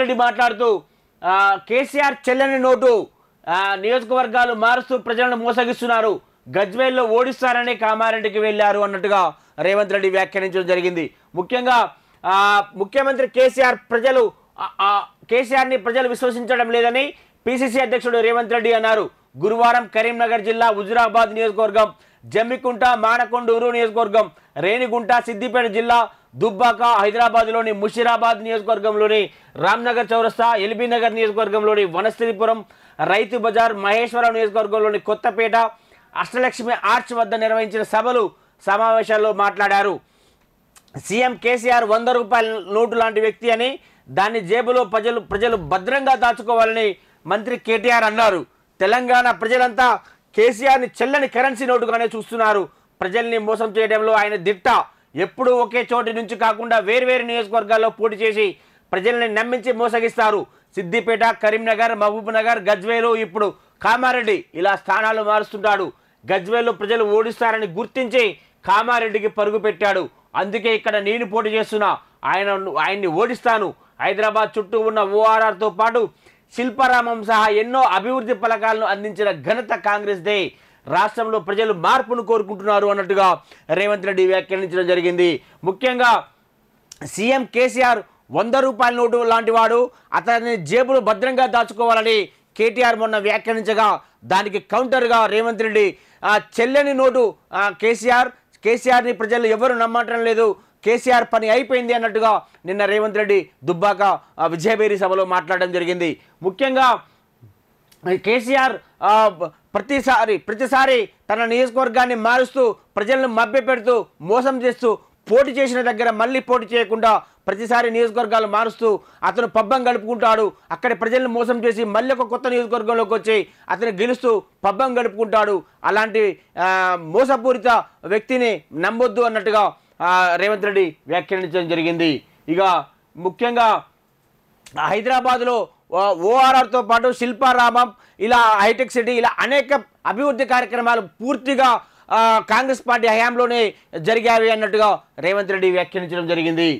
రెడ్డి మాట్లాడుతూ కేసీఆర్ చెల్లని నోటు నియోజకవర్గాలు మారుస్తూ ప్రజలను మోసగిస్తున్నారు గజ్వేల్లో ఓడిస్తారని కామారెడ్డికి వెళ్లారు అన్నట్టుగా రేవంత్ రెడ్డి వ్యాఖ్యానించడం జరిగింది ముఖ్యంగా ముఖ్యమంత్రి కేసీఆర్ ప్రజలు కేసీఆర్ని ప్రజలు విశ్వసించడం లేదని పిసిసి అధ్యక్షుడు రేవంత్ రెడ్డి అన్నారు గురువారం కరీంనగర్ జిల్లా హుజురాబాద్ నియోజకవర్గం జమ్మికుంట మానకొండూరు నియోజకవర్గం రేణిగుంట సిద్దిపేట జిల్లా దుబ్బాక హైదరాబాద్లోని ముషిరాబాద్ నియోజకవర్గంలోని రామ్నగర్ చౌరస్తా ఎల్బీనగర్ నియోజకవర్గంలోని వనశ్రీపురం రైతు బజార్ మహేశ్వరం నియోజకవర్గంలోని కొత్తపేట అష్టలక్ష్మి ఆర్చ్ వద్ద నిర్వహించిన సభలు సమావేశాల్లో మాట్లాడారు సీఎం కేసీఆర్ వంద రూపాయల నోటు లాంటి వ్యక్తి అని దాన్ని జేబులో ప్రజలు ప్రజలు భద్రంగా దాచుకోవాలని మంత్రి కేటీఆర్ అన్నారు తెలంగాణ ప్రజలంతా కేసీఆర్ని చెల్లని కరెన్సీ నోటుగానే చూస్తున్నారు ప్రజల్ని మోసం చేయడంలో ఆయన దిట్ట ఎప్పుడు ఒకే చోటు నుంచి కాకుండా వేర్వేరు నియోజకవర్గాల్లో పోటీ చేసి ప్రజల్ని నమ్మించి మోసగిస్తారు సిద్దిపేట కరీంనగర్ మహబూబ్నగర్ గజ్వేలు ఇప్పుడు కామారెడ్డి ఇలా స్థానాలు మారుస్తుంటాడు గజ్వేలు ప్రజలు ఓడిస్తారని గుర్తించి కామారెడ్డికి పరుగు పెట్టాడు అందుకే ఇక్కడ నేను పోటీ చేస్తున్నా ఆయన ఆయన్ని ఓడిస్తాను హైదరాబాద్ చుట్టూ ఉన్న ఓఆర్ఆర్తో పాటు శిల్పారామం సహా ఎన్నో అభివృద్ధి పలకాలను అందించిన ఘనత కాంగ్రెస్దే రాష్ట్రంలో ప్రజలు మార్పును కోరుకుంటున్నారు అన్నట్టుగా రేవంత్ రెడ్డి వ్యాఖ్యానించడం జరిగింది ముఖ్యంగా సీఎం కేసీఆర్ వంద రూపాయల నోటు లాంటి వాడు అతని జేబులు భద్రంగా దాచుకోవాలని కేటీఆర్ మొన్న వ్యాఖ్యానించగా దానికి కౌంటర్గా రేవంత్ రెడ్డి చెల్లని నోటు కేసీఆర్ కేసీఆర్ని ప్రజలు ఎవరు నమ్మటం లేదు కేసీఆర్ పని అయిపోయింది అన్నట్టుగా నిన్న రేవంత్ రెడ్డి దుబ్బాక విజయభేరి సభలో మాట్లాడడం జరిగింది ముఖ్యంగా కేసీఆర్ ప్రతిసారి ప్రతిసారి తన నియోజకవర్గాన్ని మారుస్తూ ప్రజలను మభ్యపెడుతూ మోసం చేస్తూ పోటీ చేసిన దగ్గర మళ్ళీ పోటీ చేయకుండా ప్రతిసారి నియోజకవర్గాలు మారుస్తూ అతను పబ్బం గడుపుకుంటాడు అక్కడ ప్రజలను మోసం చేసి మళ్ళీ ఒక కొత్త నియోజకవర్గంలోకి వచ్చి అతను గెలుస్తూ పబ్బం గడుపుకుంటాడు అలాంటి మోసపూరిత వ్యక్తిని నమ్మొద్దు అన్నట్టుగా రేవంత్ రెడ్డి వ్యాఖ్యానించడం జరిగింది ఇక ముఖ్యంగా హైదరాబాద్లో ఓఆర్ఆర్తో పాటు శిల్పారామం ఇలా హైటెక్ సిటీ ఇలా అనేక అభివృద్ధి కార్యక్రమాలు పూర్తిగా కాంగ్రెస్ పార్టీ హయాంలోనే జరిగావి అన్నట్టుగా రేవంత్ రెడ్డి వ్యాఖ్యానించడం జరిగింది